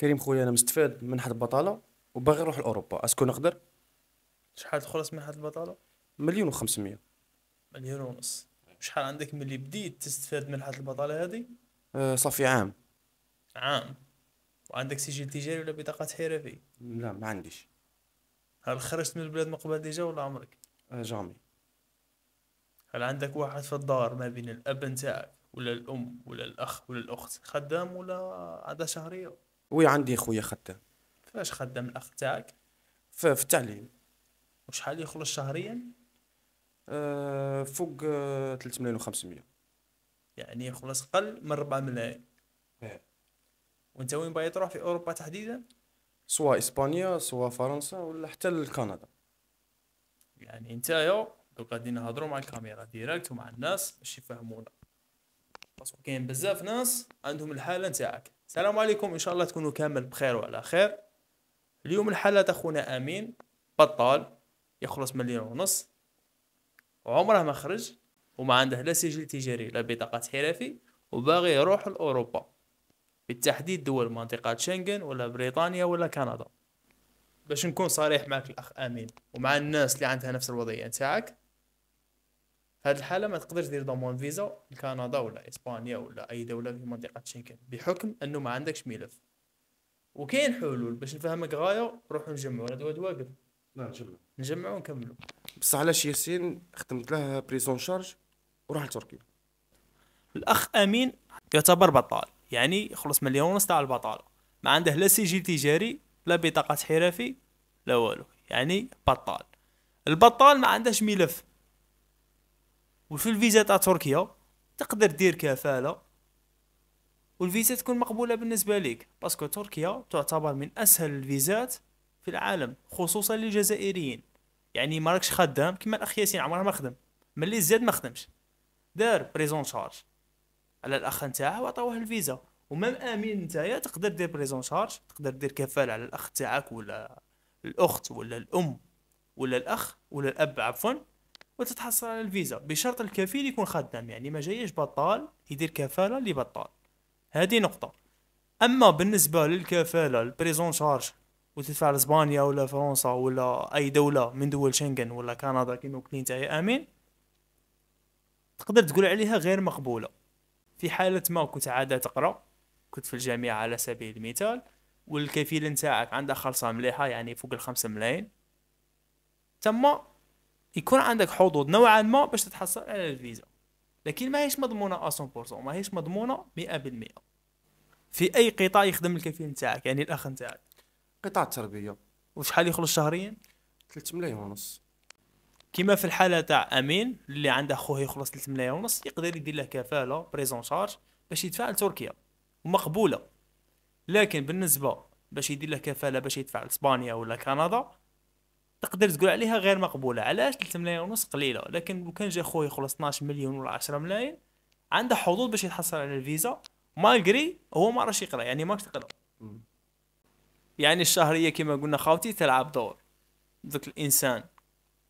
كريم خويا انا مستفاد من حد البطاله وباغي نروح لاوروبا اسكو نقدر شحال تخلص من حد البطاله مليون و500 مليون ونص شحال عندك ملي بديت تستفاد من حد البطاله هذه أه صافي عام عام وعندك سجل تجاري ولا بطاقه حرفي لا ما عنديش هل خرجت من البلاد من قبل ديجا ولا عمرك أه جامي هل عندك واحد في الدار ما بين الاب نتاعك ولا الام ولا الاخ ولا الاخت خدام ولا عدا شهريه وي عندي خويا خدام فاش خدام الاخ تاعك في التعليم وشحال يخلص شهريا أه فوق 3 ملايين و500 يعني يخلص قل من 4 ملايين إيه. وانت وين باغي تروح في اوروبا تحديدا سواء اسبانيا سواء فرنسا ولا حتى لكندا يعني انت يو دوك غادي نهضروا مع الكاميرا ديريكت ومع الناس باش يفهمونا باسكو كاين بزاف ناس عندهم الحاله نتاعك السلام عليكم ان شاء الله تكونوا كامل بخير وعلى خير اليوم الحاله خونا امين بطال يخلص مليون ونص وعمره ما خرج وما عنده لا سجل تجاري لا بطاقه حرفي وباغي يروح لاوروبا بالتحديد دول منطقه شنغن ولا بريطانيا ولا كندا باش نكون صريح معك الاخ امين ومع الناس اللي عندها نفس الوضعيه نتاعك هاد هذه الحاله ما تقدرش دير دومون فيزا لكندا ولا اسبانيا ولا اي دوله في منطقه شنغن بحكم انه ما عندكش ملف وكاين حلول باش نفهمك غايه نروحوا نجمعوا هذا واد واقف نجمعوا نجمعوا ونكملوا بصح علاش ياسين خدمت له بريزون شارج وراح لتركيا الاخ امين يعتبر بطال يعني خلص مليون ونص تاع البطاله ما عنده لا سجل تجاري لا بطاقه حرفي لا والو يعني بطال البطال ما عندهش ملف وفي الفيزا تاع تركيا تقدر دير كفاله والفيزا تكون مقبوله بالنسبه ليك باسكو تركيا تعتبر من اسهل الفيزات في العالم خصوصا للجزائريين يعني ما راكش خدام كما الاخ ياسين عمره ما خدم ملي زاد ما خدمش دار بريزون شارج على الاخ نتاعه وعطاوه الفيزا ومام امين نتايا تقدر دير بريزون شارج تقدر دير كفاله على الاخ تاعك ولا الاخت ولا الام ولا الاخ ولا الاب عفوا وتتحصل على الفيزا بشرط الكفيل يكون خدام يعني ما جايش بطال يدير كفاله لبطال هذه نقطه اما بالنسبه للكفاله البريزون شارج وتدفع لاسبانيا ولا فرنسا ولا اي دوله من دول شنغن ولا كندا كيما قلت نتايا يا امين تقدر تقول عليها غير مقبوله في حاله ما كنت عاده تقرا كنت في الجامعه على سبيل المثال والكفيل نتاعك عندها خلصه مليحه يعني فوق الخمسة ملايين تم يكون عندك حظوظ نوعا ما باش تتحصل على الفيزا لكن ماهيش مضمونه 100% ماهيش مضمونه 100% في اي قطاع يخدم الكفيل نتاعك يعني الاخ نتاعك قطاع التربيه وشحال يخلص شهريا 3 ملايين ونص كما في الحاله تاع امين اللي عنده خوه يخلص 3 ملايين ونص يقدر يدير له كفاله بريزون شارج باش يدفع لتركيا ومقبوله لكن بالنسبه باش يدير له كفاله باش يدفع لاسبانيا ولا كندا تقدر تقول عليها غير مقبوله علاش 3 ملايين ونص قليله لكن لو كان جا خويا يخلص 12 مليون ولا 10 ملايين عنده حظوظ باش يتحصل على الفيزا مالغري هو ما راش يقرا يعني ماكش تقرا يعني الشهريه كما قلنا خاوتي تلعب دور ذاك الانسان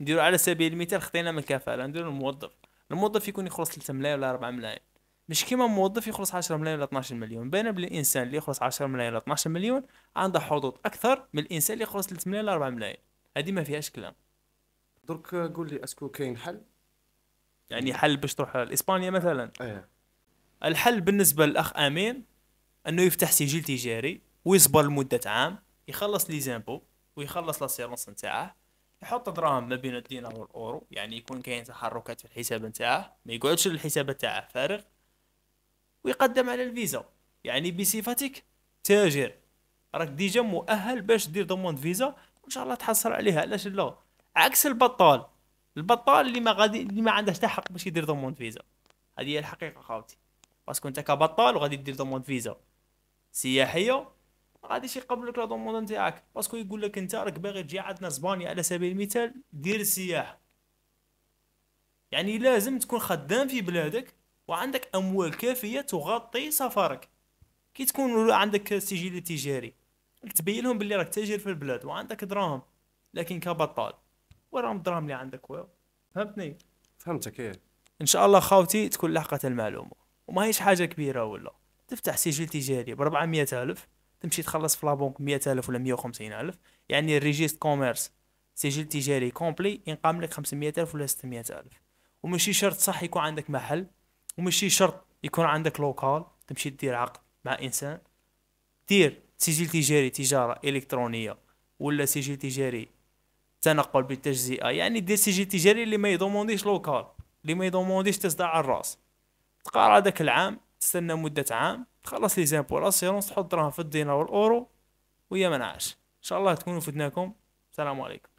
نديرو على سبيل المثال خطينا من الكفاله نديرو الموظف الموظف يكون يخلص 3 ملايين ولا 4 ملايين مش كيما موظف يخلص 10 ملايين ولا 12 مليون بين بلي الانسان اللي يخلص 10 ملايين ولا 12 مليون عنده حظوظ اكثر من الانسان اللي يخلص 3 ملايين ولا 4 ملايين هادي ما فيهاش كلام درك قول لي اسكو كاين حل يعني حل باش تروح لاسبانيا مثلا ايه الحل بالنسبه للاخ امين انه يفتح سجل تجاري ويصبر لمده عام يخلص لي زامبو ويخلص لاسيرونس نتاعه يحط دراهم ما بين الدينار والاورو يعني يكون كاين تحركات في الحساب نتاعه ما يقعدش الحساب نتاعه فارغ ويقدم على الفيزا يعني بصفتك تاجر راك ديجا مؤهل باش دير دوموند فيزا وان شاء الله تحصل عليها علاش لا عكس البطال البطال اللي ما غادي اللي ما عندهش حتى حق باش يدير دوموند فيزا هذه هي الحقيقه خاوتي باسكو انت كبطال وغادي دير دوموند فيزا سياحيه ما غاديش يقبلوك لا دوموند نتاعك باسكو يقول لك انت راك باغي تجي عندنا اسبانيا على سبيل المثال دير السياحه يعني لازم تكون خدام في بلادك وعندك اموال كافيه تغطي سفرك كي تكون عندك سجل تجاري تبين لهم باللي راك تاجر في البلاد وعندك دراهم لكن كبطال وراهم الدراهم اللي عندك ويو فهمتني فهمتك ايه ان شاء الله خاوتي تكون لحقت المعلومه وما هيش حاجه كبيره ولا تفتح سجل تجاري ب 400 الف تمشي تخلص في لابونك 100 الف ولا 150 الف يعني الريجيست كوميرس سجل تجاري كومبلي ينقام لك 500 الف ولا 600 الف وماشي شرط صح يكون عندك محل وماشي شرط يكون عندك لوكال تمشي دير عقد مع انسان دير سجل تجاري تجارة إلكترونية ولا سجل تجاري تنقل بالتجزئة يعني دير سجل تجاري اللي ما يضمونديش لوكال اللي ما يضمونديش تصدع على الراس تقرا داك العام تستنى مدة عام تخلص لي زامبو لاسيرونس تحط دراهم في الدينار والاورو ويا منعاش ان شاء الله تكونوا فدناكم السلام عليكم